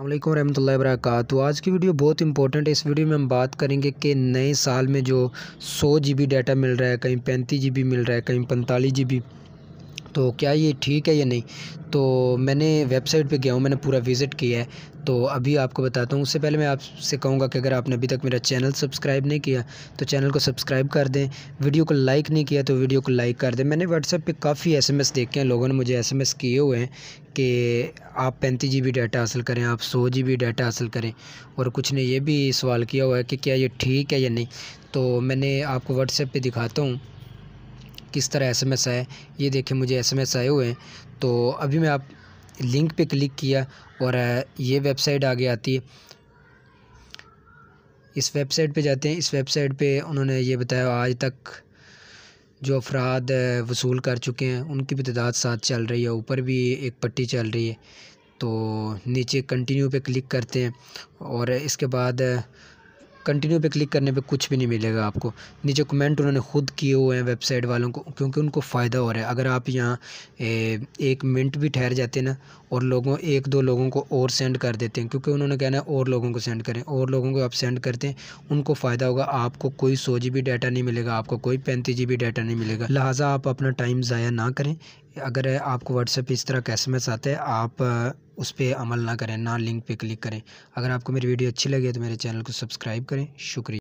अल्लाम रहमतुल्लाहि वरक आज की वीडियो बहुत इंपॉर्टेंट है इस वीडियो में हम बात करेंगे कि नए साल में जो सौ जी बी डाटा मिल रहा है कहीं पैंतीस जी बी मिल रहा है कहीं पैंतालीस जी बी तो क्या ये ठीक है या नहीं तो मैंने वेबसाइट पे गया हूँ मैंने पूरा विज़िट किया है तो अभी आपको बताता हूँ उससे पहले मैं आपसे कहूँगा कि अगर आपने अभी तक मेरा चैनल सब्सक्राइब नहीं किया तो चैनल को सब्सक्राइब कर दें वीडियो को लाइक नहीं किया तो वीडियो को लाइक कर दें मैंने व्हाट्सएप पे काफ़ी एसएमएस देखे हैं लोगों ने मुझे एसएमएस किए हुए हैं कि आप पैंतीस जी डाटा हासिल करें आप सौ जी डाटा हासिल करें और कुछ ने यह भी सवाल किया हुआ है कि क्या ये ठीक है या नहीं तो मैंने आपको व्हाट्सएप पर दिखाता हूँ किस तरह एसएमएस आए ये देखें मुझे एसएमएस आए हुए हैं तो अभी मैं आप लिंक पे क्लिक किया और ये वेबसाइट आगे आती है इस वेबसाइट पे जाते हैं इस वेबसाइट पे उन्होंने ये बताया आज तक जो अफराद वसूल कर चुके हैं उनकी भी तादाद साथ चल रही है ऊपर भी एक पट्टी चल रही है तो नीचे कंटिन्यू पे क्लिक करते हैं और इसके बाद कंटिन्यू पे क्लिक करने पे कुछ भी नहीं मिलेगा आपको नीचे कमेंट उन्होंने खुद किए हुए हैं वेबसाइट वालों को क्योंकि उनको फ़ायदा हो रहा है अगर आप यहाँ एक मिनट भी ठहर जाते ना और लोगों एक दो लोगों को और सेंड कर देते हैं क्योंकि उन्होंने कहना है और लोगों को सेंड करें और लोगों को आप सेंड करते हैं उनको फ़ायदा होगा आपको कोई सौ जी डाटा नहीं मिलेगा आपको कोई पैंतीस जी डाटा नहीं मिलेगा लिहाजा आप अपना टाइम ज़ाया ना करें अगर आपको व्हाट्सएप इस तरह का एस आता है आप उस पर अमल ना करें ना लिंक पे क्लिक करें अगर आपको मेरी वीडियो अच्छी लगी तो मेरे चैनल को सब्सक्राइब करें शुक्रिया